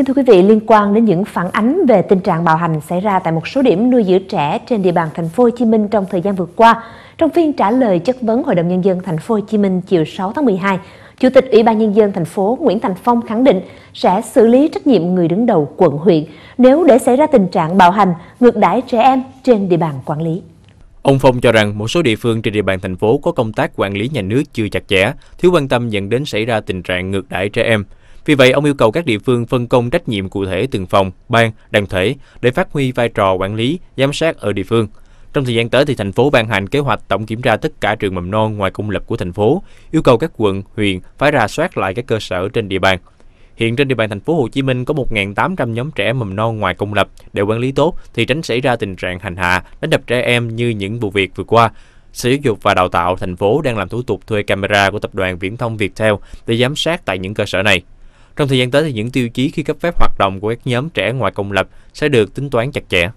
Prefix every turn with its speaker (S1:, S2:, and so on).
S1: Kính thưa quý vị, liên quan đến những phản ánh về tình trạng bạo hành xảy ra tại một số điểm nuôi dưỡng trẻ trên địa bàn thành phố Hồ Chí Minh trong thời gian vừa qua, trong phiên trả lời chất vấn Hội đồng nhân dân thành phố Hồ Chí Minh chiều 6 tháng 12, Chủ tịch Ủy ban nhân dân thành phố Nguyễn Thành Phong khẳng định sẽ xử lý trách nhiệm người đứng đầu quận huyện nếu để xảy ra tình trạng bạo hành, ngược đãi trẻ em trên địa bàn quản lý.
S2: Ông Phong cho rằng một số địa phương trên địa bàn thành phố có công tác quản lý nhà nước chưa chặt chẽ, thiếu quan tâm dẫn đến xảy ra tình trạng ngược đãi trẻ em. Vì vậy, ông yêu cầu các địa phương phân công trách nhiệm cụ thể từng phòng, ban, đoàn thể để phát huy vai trò quản lý, giám sát ở địa phương. Trong thời gian tới thì thành phố ban hành kế hoạch tổng kiểm tra tất cả trường mầm non ngoài công lập của thành phố, yêu cầu các quận, huyện phải rà soát lại các cơ sở trên địa bàn. Hiện trên địa bàn thành phố Hồ Chí Minh có 1.800 nhóm trẻ mầm non ngoài công lập để quản lý tốt thì tránh xảy ra tình trạng hành hạ, đánh đập trẻ em như những vụ việc vừa qua. Sở Giáo dục và Đào tạo thành phố đang làm thủ tục thuê camera của tập đoàn Viễn thông Viettel để giám sát tại những cơ sở này. Trong thời gian tới thì những tiêu chí khi cấp phép hoạt động của các nhóm trẻ ngoài công lập sẽ được tính toán chặt chẽ.